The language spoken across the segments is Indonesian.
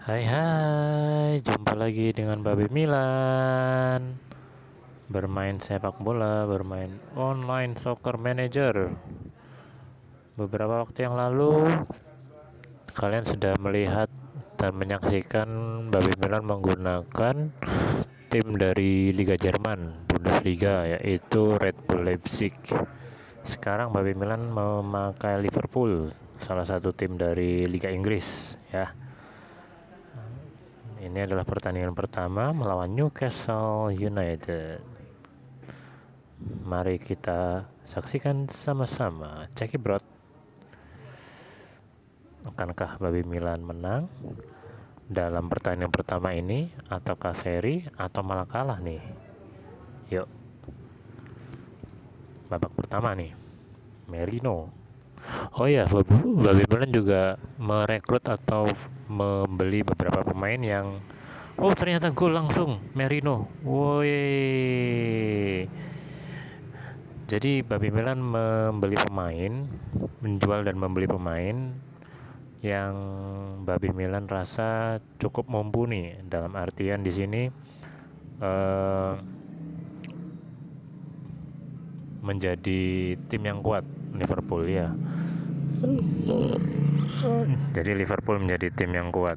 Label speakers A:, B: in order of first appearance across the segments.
A: Hai hai, jumpa lagi dengan Babi Milan Bermain sepak bola, bermain online soccer manager Beberapa waktu yang lalu Kalian sudah melihat dan menyaksikan Babi Milan menggunakan tim dari Liga Jerman Bundesliga yaitu Red Bull Leipzig sekarang Babi Milan memakai Liverpool salah satu tim dari Liga Inggris ya ini adalah pertandingan pertama melawan Newcastle United. Mari kita saksikan sama-sama. Ceki Brod. Akankah Babi Milan menang dalam pertandingan pertama ini ataukah seri atau malah kalah nih? Yuk. Babak pertama nih. Merino Oh ya, babi Brown juga merekrut atau membeli beberapa pemain yang Oh ternyata gol langsung Merino. Woi. Jadi Babi Milan membeli pemain, menjual dan membeli pemain yang Babi Milan rasa cukup mumpuni dalam artian di sini eh, menjadi tim yang kuat Liverpool ya. Jadi Liverpool menjadi tim yang kuat.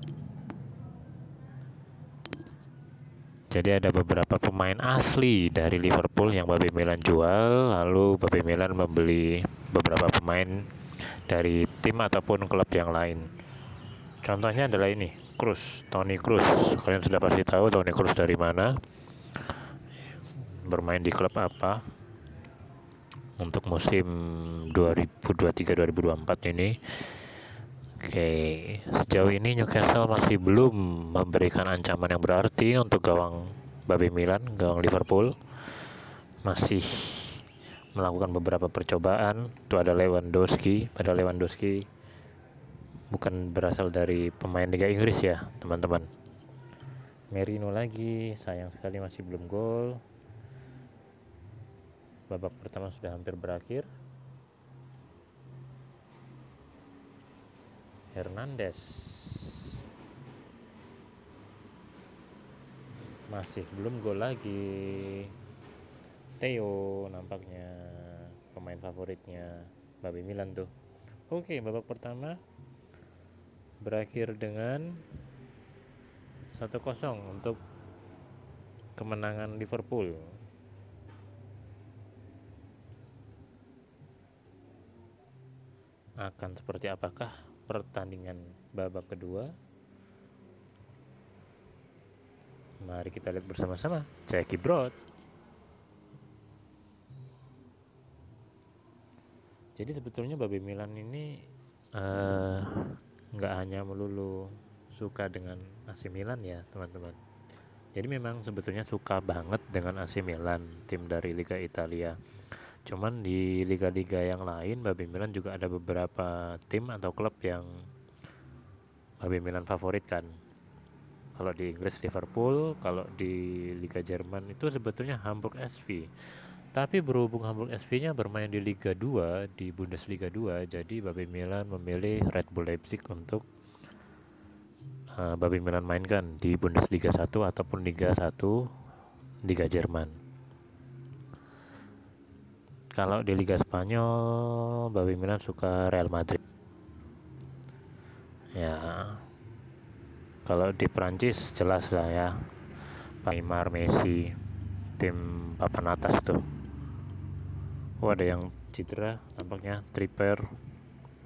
A: Jadi ada beberapa pemain asli dari Liverpool yang Babi Milan jual, lalu Babi Milan membeli beberapa pemain dari tim ataupun klub yang lain. Contohnya adalah ini, Cruz, Tony Cruz. Kalian sudah pasti tahu Tony Cruz dari mana? Bermain di klub apa? untuk musim 2023-2024 ini. Oke, okay. sejauh ini Newcastle masih belum memberikan ancaman yang berarti untuk gawang Babe Milan, gawang Liverpool. Masih melakukan beberapa percobaan. Itu ada Lewandowski, pada Lewandowski bukan berasal dari pemain Liga Inggris ya, teman-teman. Merino lagi, sayang sekali masih belum gol babak pertama sudah hampir berakhir Hernandez masih belum gol lagi Theo nampaknya pemain favoritnya Babi Milan tuh oke babak pertama berakhir dengan 1-0 untuk kemenangan Liverpool akan seperti apakah pertandingan babak kedua mari kita lihat bersama-sama Jackie broad jadi sebetulnya babi Milan ini eh, nggak uh, hanya melulu suka dengan AC Milan ya teman-teman jadi memang sebetulnya suka banget dengan AC Milan tim dari Liga Italia cuman di liga-liga yang lain babi Milan juga ada beberapa tim atau klub yang babi Milan favorit kan kalau di Inggris Liverpool kalau di Liga Jerman itu sebetulnya Hamburg SV tapi berhubung Hamburg SV nya bermain di Liga 2 di Bundesliga 2 jadi babi Milan memilih Red Bull Leipzig untuk uh, eh, babi Milan mainkan di Bundesliga 1 ataupun Liga 1 Liga Jerman kalau di Liga Spanyol, Babi Milan suka Real Madrid. Ya, kalau di Prancis jelas lah ya, Neymar, Messi, tim papan atas tuh. Oh ada yang citra, tampaknya triper.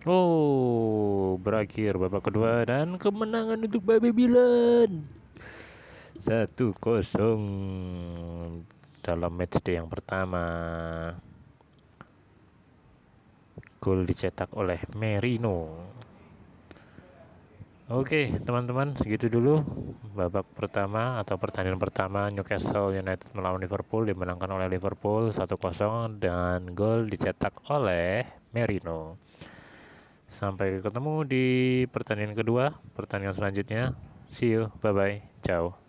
A: Oh, berakhir babak kedua dan kemenangan untuk Babi Milan satu kosong dalam match matchday yang pertama gol dicetak oleh Merino. Oke, teman-teman, segitu dulu babak pertama atau pertandingan pertama Newcastle United melawan Liverpool dimenangkan oleh Liverpool 1-0 dan gol dicetak oleh Merino. Sampai ketemu di pertandingan kedua, pertandingan selanjutnya. See you, bye-bye, ciao.